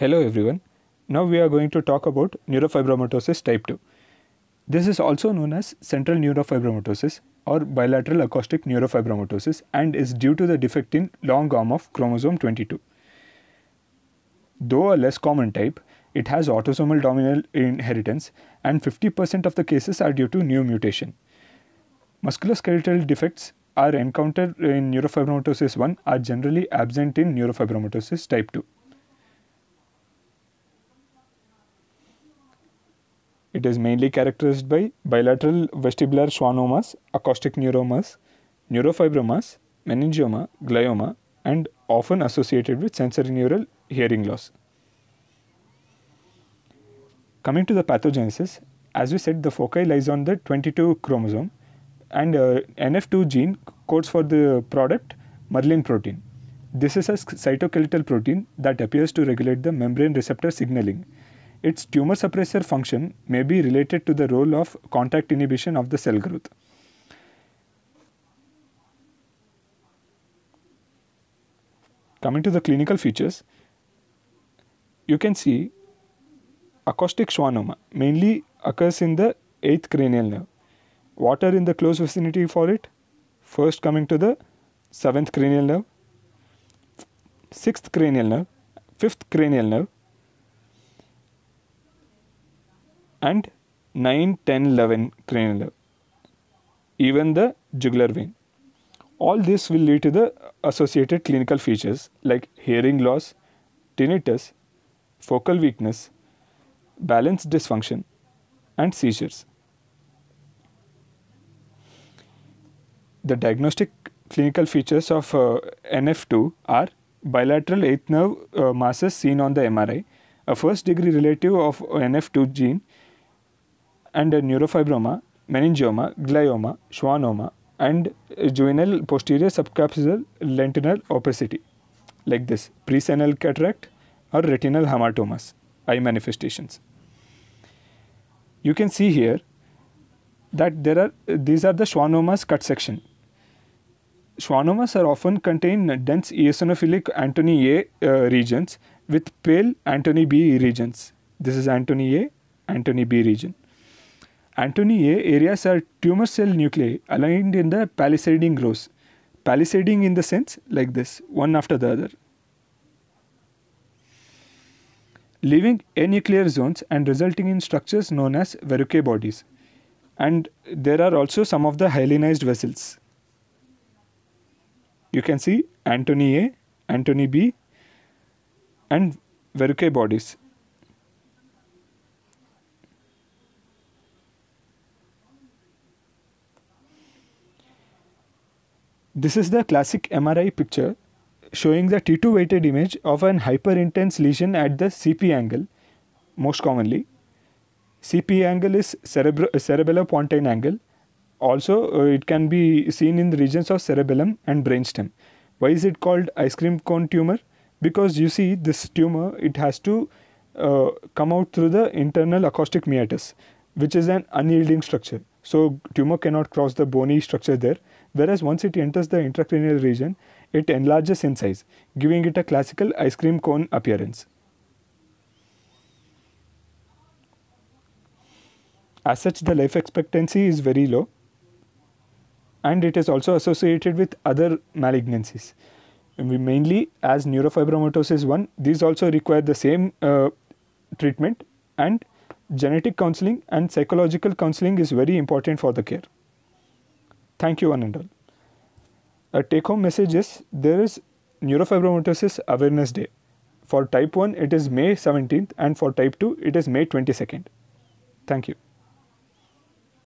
Hello everyone. Now we are going to talk about neurofibromatosis type 2. This is also known as central neurofibromatosis or bilateral acoustic neurofibromatosis and is due to the defect in long arm of chromosome 22. Though a less common type, it has autosomal dominant inheritance and 50% of the cases are due to new mutation. Musculoskeletal defects are encountered in neurofibromatosis 1 are generally absent in neurofibromatosis type 2. It is mainly characterized by bilateral vestibular schwannomas, acoustic neuromas, neurofibromas, meningioma, glioma, and often associated with sensorineural hearing loss. Coming to the pathogenesis, as we said, the foci lies on the 22 chromosome, and uh, NF2 gene codes for the product Merlin protein. This is a cytoskeletal protein that appears to regulate the membrane receptor signaling its tumor suppressor function may be related to the role of contact inhibition of the cell growth. Coming to the clinical features, you can see acoustic schwannoma mainly occurs in the 8th cranial nerve. Water in the close vicinity for it? First coming to the 7th cranial nerve, 6th cranial nerve, 5th cranial nerve, and 9, 10, 11 cranial even the jugular vein. All this will lead to the associated clinical features like hearing loss, tinnitus, focal weakness, balance dysfunction, and seizures. The diagnostic clinical features of uh, NF2 are bilateral eighth nerve uh, masses seen on the MRI, a first degree relative of NF2 gene and neurofibroma, meningioma, glioma, schwannoma, and juvenile posterior subcapsular lentinal opacity, like this presenile cataract or retinal hamartomas, eye manifestations. You can see here that there are these are the schwannomas cut section. Schwannomas are often contain dense eosinophilic Antony A uh, regions with pale Antony B regions. This is Antony A, Antony B region. Antoniae areas are tumor cell nuclei aligned in the palisading rows. Palisading in the sense like this, one after the other. Leaving anuclear zones and resulting in structures known as verrucae bodies. And there are also some of the hyalinized vessels. You can see Antony A, Antony B, and verrucae bodies This is the classic MRI picture showing the T2 weighted image of an hyperintense lesion at the CP angle, most commonly. CP angle is cerebro cerebellopontine angle. Also, uh, it can be seen in the regions of cerebellum and brainstem. Why is it called ice cream cone tumor? Because you see, this tumor, it has to uh, come out through the internal acoustic meatus, which is an unyielding structure. So tumor cannot cross the bony structure there. Whereas once it enters the intracranial region, it enlarges in size, giving it a classical ice cream cone appearance. As such, the life expectancy is very low and it is also associated with other malignancies. We mainly, as neurofibromatosis 1, these also require the same uh, treatment and genetic counseling and psychological counseling is very important for the care. Thank you, all. A take home message is there is Neurofibromatosis Awareness Day. For type 1, it is May 17th, and for type 2, it is May 22nd. Thank you.